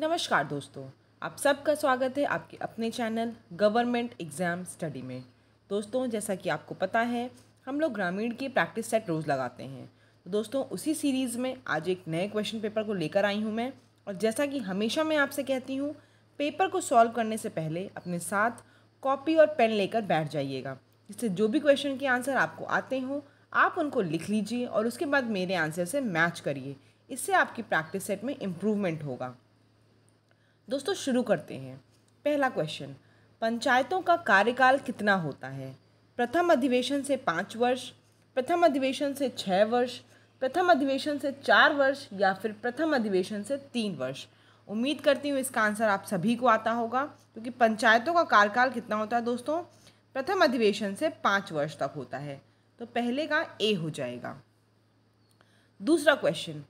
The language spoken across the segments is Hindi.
नमस्कार दोस्तों आप सबका स्वागत है आपके अपने चैनल गवर्नमेंट एग्ज़ाम स्टडी में दोस्तों जैसा कि आपको पता है हम लोग ग्रामीण के प्रैक्टिस सेट रोज़ लगाते हैं तो दोस्तों उसी सीरीज़ में आज एक नए क्वेश्चन पेपर को लेकर आई हूँ मैं और जैसा कि हमेशा मैं आपसे कहती हूँ पेपर को सॉल्व करने से पहले अपने साथ कॉपी और पेन लेकर बैठ जाइएगा जिससे जो भी क्वेश्चन के आंसर आपको आते हों आप उनको लिख लीजिए और उसके बाद मेरे आंसर से मैच करिए इससे आपकी प्रैक्टिस सेट में इम्प्रूवमेंट होगा दोस्तों शुरू करते हैं पहला क्वेश्चन पंचायतों का कार्यकाल कितना होता है प्रथम अधिवेशन से पाँच वर्ष प्रथम अधिवेशन से छः वर्ष प्रथम अधिवेशन से चार वर्ष या फिर प्रथम अधिवेशन से तीन वर्ष उम्मीद करती हूँ इसका आंसर आप सभी को आता होगा क्योंकि पंचायतों का कार्यकाल कितना होता है दोस्तों प्रथम अधिवेशन से पाँच वर्ष तक होता है तो पहले का ए हो जाएगा दूसरा क्वेश्चन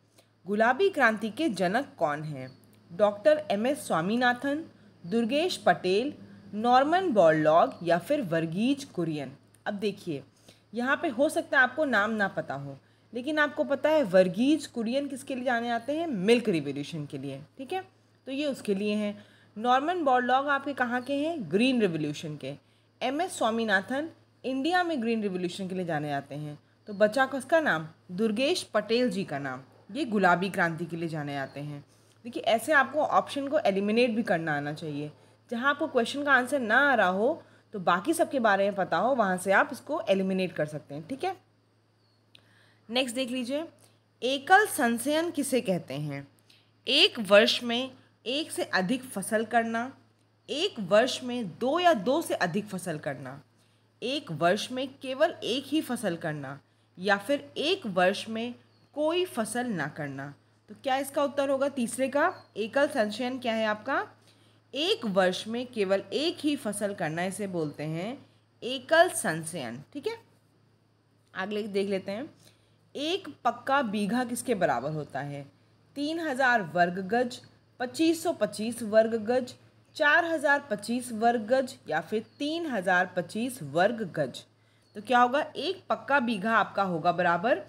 गुलाबी क्रांति के जनक कौन हैं doctor M S Swaminathan Durgesh Patel Norman Borlaug या फिर वर्गीज कुरियन अब देखिए यहाँ पे हो सकता है आपको नाम ना पता हो लेकिन आपको पता है वर्गीज कुरियन किसके लिए जाने आते हैं मिल्क रिवोल्यूशन के लिए ठीक है तो ये उसके लिए हैं नॉर्मन बॉर्लॉग आपके कहाँ के हैं ग्रीन रिवोल्यूशन के एम एस स्वामीनाथन इंडिया में ग्रीन रिवोल्यूशन के लिए जाने जाते हैं तो बचा किसका नाम दुर्गेश पटेल जी का नाम ये गुलाबी क्रांति के लिए जाने जाते हैं देखिए ऐसे आपको ऑप्शन को एलिमिनेट भी करना आना चाहिए जहाँ आपको क्वेश्चन का आंसर ना आ रहा हो तो बाकी सबके बारे में पता हो वहाँ से आप इसको एलिमिनेट कर सकते हैं ठीक है नेक्स्ट देख लीजिए एकल संशयन किसे कहते हैं एक वर्ष में एक से अधिक फसल करना एक वर्ष में दो या दो से अधिक फसल करना एक वर्ष में केवल एक ही फसल करना या फिर एक वर्ष में कोई फसल ना करना तो क्या इसका उत्तर होगा तीसरे का एकल संशयन क्या है आपका एक वर्ष में केवल एक ही फसल करना इसे बोलते हैं एकल संशयन ठीक है अगले देख लेते हैं एक पक्का बीघा किसके बराबर होता है तीन हज़ार वर्ग गज पच्चीस सौ पच्चीस वर्ग गज चार हज़ार पच्चीस वर्ग गज या फिर तीन हज़ार पच्चीस वर्ग गज तो क्या होगा एक पक्का बीघा आपका होगा बराबर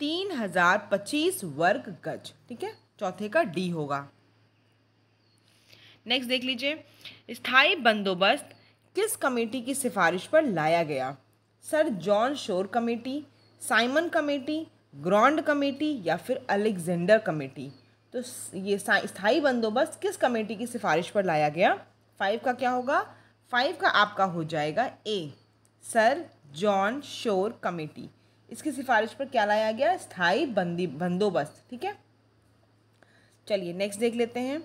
तीन हजार पच्चीस वर्ग गज ठीक है चौथे का डी होगा नेक्स्ट देख लीजिए स्थायी बंदोबस्त किस कमेटी की सिफारिश पर लाया गया sir John Shore committee Simon committee Grant committee या फिर अलेक्जेंडर कमेटी तो ये स्थायी बंदोबस्त किस कमेटी की सिफारिश पर लाया गया फाइव का क्या होगा फाइव का आपका हो जाएगा A sir John Shore committee इसकी सिफारिश पर क्या लाया गया स्थाई बंदी बंदोबस्त ठीक है चलिए नेक्स्ट देख लेते हैं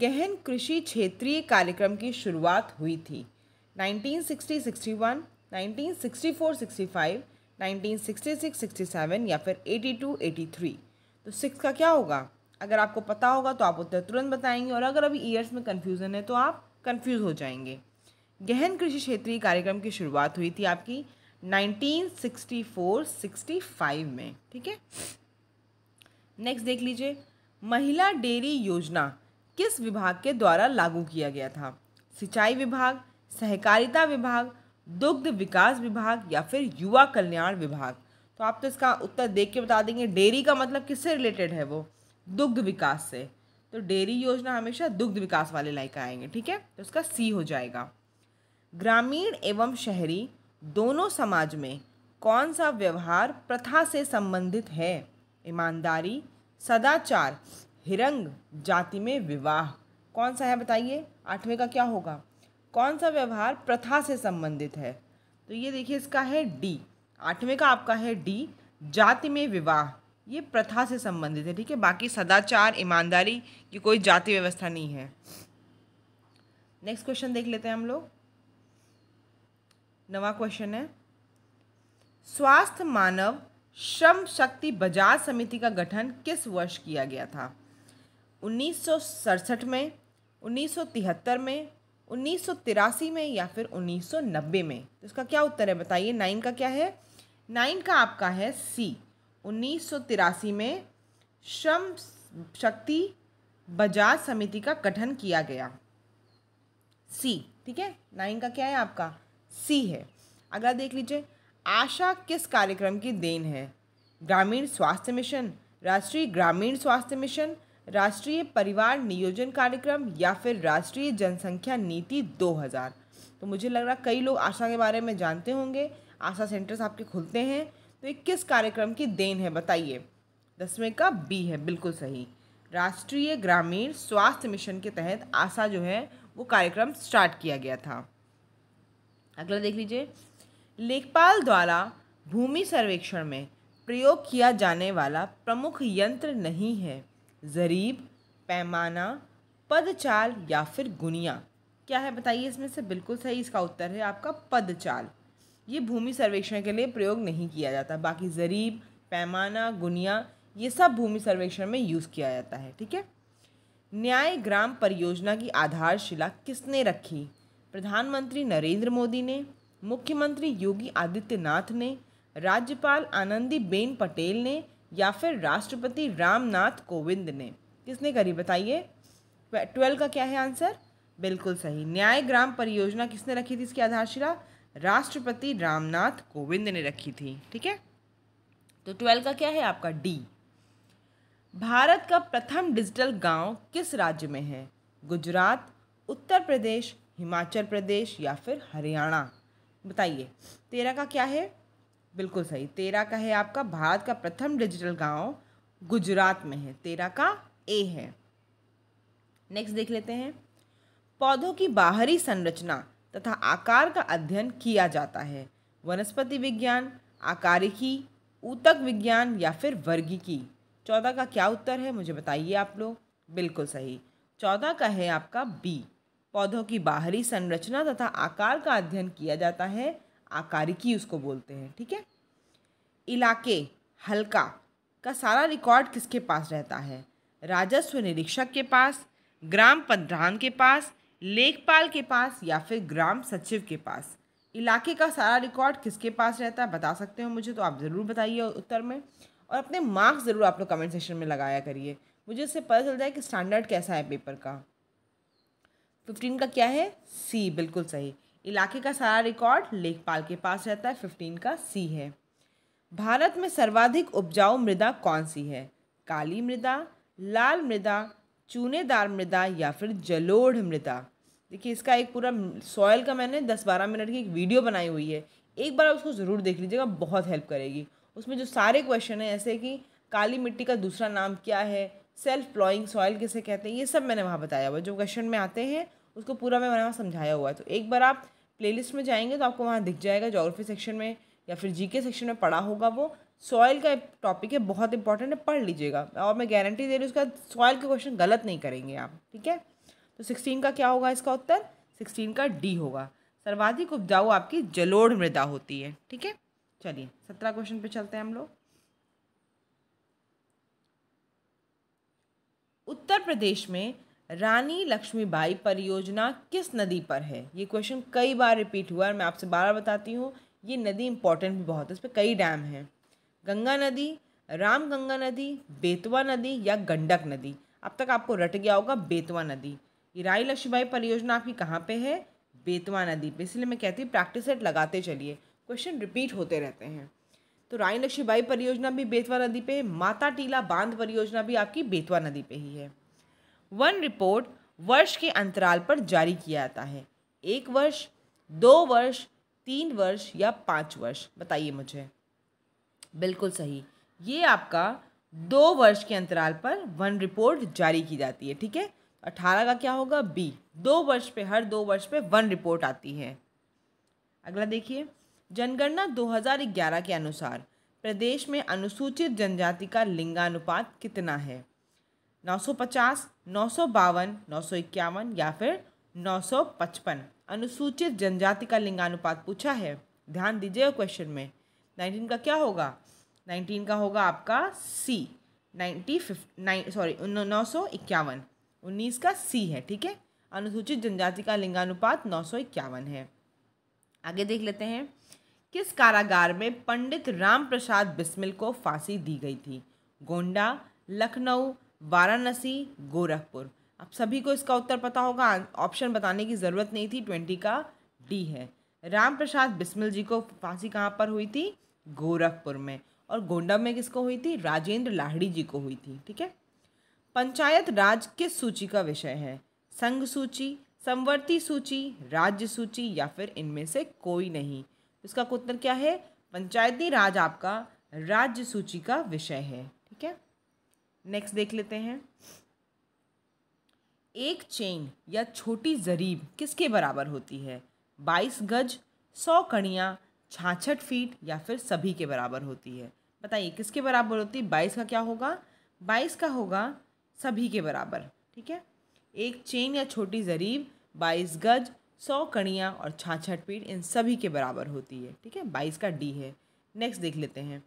गहन कृषि क्षेत्रीय कार्यक्रम की शुरुआत हुई थी 1960-61, 1964-65, 1966-67 या फिर 82-83 तो सिक्स का क्या होगा अगर आपको पता होगा तो आप उत्तर तुरंत बताएंगे और अगर अभी ईयर्स में कन्फ्यूज़न है तो आप कन्फ्यूज़ हो जाएंगे गहन कृषि क्षेत्रीय कार्यक्रम की शुरुआत हुई थी आपकी 1964-65 में ठीक है नेक्स्ट देख लीजिए महिला डेयरी योजना किस विभाग के द्वारा लागू किया गया था सिंचाई विभाग सहकारिता विभाग दुग्ध विकास विभाग या फिर युवा कल्याण विभाग तो आप तो इसका उत्तर देख के बता देंगे डेयरी का मतलब किससे रिलेटेड है वो दुग्ध विकास से तो डेयरी योजना हमेशा दुग्ध विकास वाले लायक आएंगे ठीक है तो इसका सी हो जाएगा ग्रामीण एवं शहरी दोनों समाज में कौन सा व्यवहार प्रथा से संबंधित है ईमानदारी सदाचार हिरंग जाति में विवाह कौन सा है बताइए आठवें का क्या होगा कौन सा व्यवहार प्रथा से संबंधित है तो ये देखिए इसका है डी आठवें का आपका है डी जाति में विवाह ये प्रथा से संबंधित है ठीक है बाकी सदाचार ईमानदारी की कोई जाति व्यवस्था नहीं है नेक्स्ट क्वेश्चन देख लेते हैं हम लोग नवा क्वेश्चन है स्वास्थ्य मानव श्रम शक्ति बजाज समिति का गठन किस वर्ष किया गया था उन्नीस में उन्नीस में उन्नीस में या फिर 1990 में तो इसका क्या उत्तर है बताइए नाइन का क्या है नाइन का आपका है सी उन्नीस में श्रम शक्ति बजाज समिति का गठन किया गया सी ठीक है नाइन का क्या है आपका सी है अगला देख लीजिए आशा किस कार्यक्रम की देन है ग्रामीण स्वास्थ्य मिशन राष्ट्रीय ग्रामीण स्वास्थ्य मिशन राष्ट्रीय परिवार नियोजन कार्यक्रम या फिर राष्ट्रीय जनसंख्या नीति 2000 तो मुझे लग रहा कई लोग आशा के बारे में जानते होंगे आशा सेंटर्स आपके खुलते हैं तो ये किस कार्यक्रम की देन है बताइए दसवें का बी है बिल्कुल सही राष्ट्रीय ग्रामीण स्वास्थ्य मिशन के तहत आशा जो है वो कार्यक्रम स्टार्ट किया गया था अगला देख लीजिए लेखपाल द्वारा भूमि सर्वेक्षण में प्रयोग किया जाने वाला प्रमुख यंत्र नहीं है जरीब पैमाना पदचाल या फिर गुनिया क्या है बताइए इसमें से बिल्कुल सही इसका उत्तर है आपका पदचाल ये भूमि सर्वेक्षण के लिए प्रयोग नहीं किया जाता बाकी जरीब पैमाना गुनिया ये सब भूमि सर्वेक्षण में यूज़ किया जाता है ठीक है न्याय ग्राम परियोजना की आधारशिला किसने रखी प्रधानमंत्री नरेंद्र मोदी ने मुख्यमंत्री योगी आदित्यनाथ ने राज्यपाल आनंदी बेन पटेल ने या फिर राष्ट्रपति रामनाथ कोविंद ने किसने करी बताइए ट्वेल्व का क्या है आंसर बिल्कुल सही न्याय ग्राम परियोजना किसने रखी थी इसकी आधारशिला राष्ट्रपति रामनाथ कोविंद ने रखी थी ठीक है तो ट्वेल्व का क्या है आपका डी भारत का प्रथम डिजिटल गांव किस राज्य में है गुजरात उत्तर प्रदेश हिमाचल प्रदेश या फिर हरियाणा बताइए तेरह का क्या है बिल्कुल सही तेरह का है आपका भारत का प्रथम डिजिटल गांव गुजरात में है तेरह का ए है नेक्स्ट देख लेते हैं पौधों की बाहरी संरचना तथा आकार का अध्ययन किया जाता है वनस्पति विज्ञान आकारिकी ऊतक विज्ञान या फिर वर्गीकी चौदह का क्या उत्तर है मुझे बताइए आप लोग बिल्कुल सही चौदह का है आपका बी पौधों की बाहरी संरचना तथा आकार का अध्ययन किया जाता है आकारिकी उसको बोलते हैं ठीक है इलाके हल्का का सारा रिकॉर्ड किसके पास रहता है राजस्व निरीक्षक के पास ग्राम प्रधान के पास लेखपाल के पास या फिर ग्राम सचिव के पास इलाके का सारा रिकॉर्ड किसके पास रहता है बता सकते हो मुझे तो आप ज़रूर बताइए उत्तर में और अपने मार्क्स ज़रूर आप लोग कमेंट सेक्शन में लगाया करिए मुझे इससे पता चल जाए कि स्टैंडर्ड कैसा है पेपर का फिफ्टीन का क्या है सी बिल्कुल सही इलाके का सारा रिकॉर्ड लेखपाल के पास रहता है फिफ्टीन का सी है भारत में सर्वाधिक उपजाऊ मृदा कौन सी है काली मृदा लाल मृदा चूनेदार मृदा या फिर जलोढ़ मृदा देखिए इसका एक पूरा सॉयल का मैंने दस बारह मिनट की एक वीडियो बनाई हुई है एक बार उसको ज़रूर देख लीजिएगा बहुत हेल्प करेगी उसमें जो सारे क्वेश्चन हैं ऐसे कि काली मिट्टी का दूसरा नाम क्या है सेल्फ प्लॉइंग सॉयल किसे कहते हैं ये सब मैंने वहाँ बताया हुआ जो क्वेश्चन में आते हैं उसको पूरा मैं वहाँ समझाया हुआ है तो एक बार आप प्लेलिस्ट में जाएंगे तो आपको वहाँ दिख जाएगा जोग्राफी सेक्शन में या फिर जीके सेक्शन में पढ़ा होगा वो सॉइल का टॉपिक है बहुत इंपॉर्टेंट है पढ़ लीजिएगा और मैं गारंटी दे रही हूँ उसका सॉइल के क्वेश्चन गलत नहीं करेंगे आप ठीक है तो सिक्सटीन का क्या होगा इसका उत्तर सिक्सटीन का डी होगा सर्वाधिक उपजाऊ आपकी जलोढ़ मृदा होती है ठीक है चलिए सत्रह क्वेश्चन पे चलते हैं हम लोग उत्तर प्रदेश में रानी लक्ष्मीबाई परियोजना किस नदी पर है ये क्वेश्चन कई बार रिपीट हुआ है मैं आपसे बार बार बताती हूँ ये नदी इंपॉर्टेंट भी बहुत है इस पर कई डैम हैं गंगा नदी राम गंगा नदी बेतवा नदी या गंडक नदी अब तक आपको रट गया होगा बेतवा नदी ये रानी लक्ष्मीबाई परियोजना आपकी कहाँ पे है बेतवा नदी पे इसलिए मैं कहती हूँ प्रैक्टिस सेट लगाते चलिए क्वेश्चन रिपीट होते रहते हैं तो रानी लक्ष्मीबाई परियोजना भी बेतवा नदी पे माता टीला बांध परियोजना भी आपकी बेतवा नदी पे ही है वन रिपोर्ट वर्ष के अंतराल पर जारी किया जाता है एक वर्ष दो वर्ष तीन वर्ष या पाँच वर्ष बताइए मुझे बिल्कुल सही ये आपका दो वर्ष के अंतराल पर वन रिपोर्ट जारी की जाती है ठीक है अठारह का क्या होगा बी दो वर्ष पे हर दो वर्ष पे वन रिपोर्ट आती है अगला देखिए जनगणना 2011 के अनुसार प्रदेश में अनुसूचित जनजाति का लिंगानुपात कितना है 950, सौ 951 या फिर 955 अनुसूचित जनजाति का लिंगानुपात पूछा है ध्यान दीजिएगा क्वेश्चन में 19 का क्या होगा 19 का होगा आपका सी नाइन्टी नाइन सॉरी नौ सौ इक्यावन उन्नीस का सी है ठीक है अनुसूचित जनजाति का लिंगानुपात नौ सौ इक्यावन है आगे देख लेते हैं किस कारागार में पंडित राम प्रसाद बिस्मिल को फांसी दी गई थी गोंडा लखनऊ वाराणसी गोरखपुर आप सभी को इसका उत्तर पता होगा ऑप्शन बताने की ज़रूरत नहीं थी ट्वेंटी का डी है राम प्रसाद बिस्मिल जी को फांसी कहाँ पर हुई थी गोरखपुर में और गोंडा में किसको हुई थी राजेंद्र लाहड़ी जी को हुई थी ठीक है पंचायत राज किस सूची का विषय है संघ सूची समवर्ती सूची राज्य सूची या फिर इनमें से कोई नहीं इसका उत्तर क्या है पंचायती राज आपका राज्य सूची का विषय है ठीक है नेक्स्ट देख लेते हैं एक चेन या छोटी जरीब किसके बराबर होती है बाईस गज सौ कणिया छाछठ फीट या फिर सभी के बराबर होती है बताइए किसके बराबर होती है बाईस का क्या होगा बाईस का होगा सभी के बराबर ठीक है एक चेन या छोटी जरीब बाईस गज सौ कणिया और छाछठ फीट इन सभी के बराबर होती है ठीक है बाईस का डी है नेक्स्ट देख लेते हैं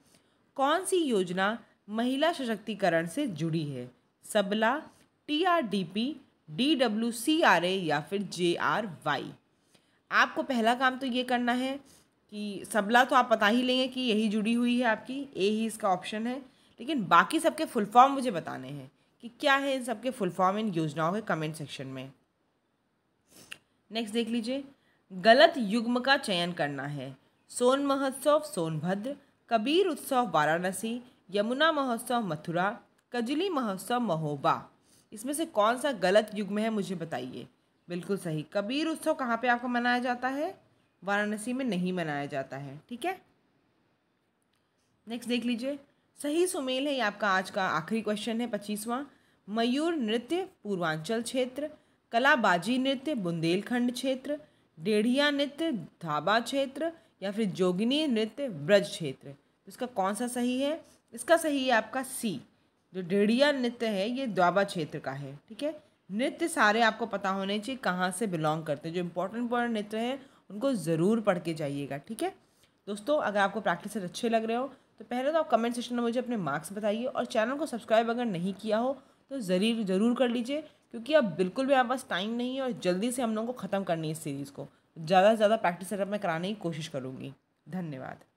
कौन सी योजना महिला सशक्तिकरण से जुड़ी है Sabla T R D P D W C R A या फिर जे आर वाई आपको पहला काम तो ये करना है कि सबला तो आप पता ही लेंगे कि यही जुड़ी हुई है आपकी ए ही इसका ऑप्शन है लेकिन बाकी सबके फुल फॉर्म मुझे बताने हैं कि क्या है इन सबके फुल फॉर्म इन योजनाओं के कमेंट सेक्शन में नेक्स्ट देख लीजिए गलत युग्म का चयन करना है सोन महोत्सव सोनभद्र कबीर उत्सव वाराणसी यमुना महोत्सव मथुरा कजली महोत्सव महोबा इसमें से कौन सा गलत युग में है मुझे बताइए बिल्कुल सही कबीर उत्सव कहाँ पे आपको मनाया जाता है वाराणसी में नहीं मनाया जाता है ठीक है नेक्स्ट देख लीजिए सही सुमेल है ये आपका आज का आखिरी क्वेश्चन है पच्चीसवां मयूर नृत्य पूर्वांचल क्षेत्र कलाबाजी नृत्य बुंदेलखंड क्षेत्र डेढ़िया नृत्य धाबा क्षेत्र या फिर जोगिनी नृत्य ब्रज क्षेत्र तो इसका कौन सा सही है इसका सही है आपका सी जो डेढ़िया नृत्य है ये द्वाबा क्षेत्र का है ठीक है नृत्य सारे आपको पता होने चाहिए कहाँ से बिलोंग करते हैं जो इम्पोर्टेंट इम्पोर्टेंट नृत्य हैं उनको ज़रूर पढ़ के जाइएगा ठीक है दोस्तों अगर आपको प्रैक्टिस अच्छे लग रहे हो तो पहले तो आप कमेंट सेक्शन में मुझे अपने मार्क्स बताइए और चैनल को सब्सक्राइब अगर नहीं किया हो तो ज़रूर ज़रूर कर लीजिए क्योंकि अब बिल्कुल भी आपके पास टाइम नहीं है और जल्दी से हम लोगों को ख़त्म करनी है इस सीरीज़ को ज़्यादा से ज़्यादा प्रैक्टिस सेटअप में कराने की कोशिश करूँगी धन्यवाद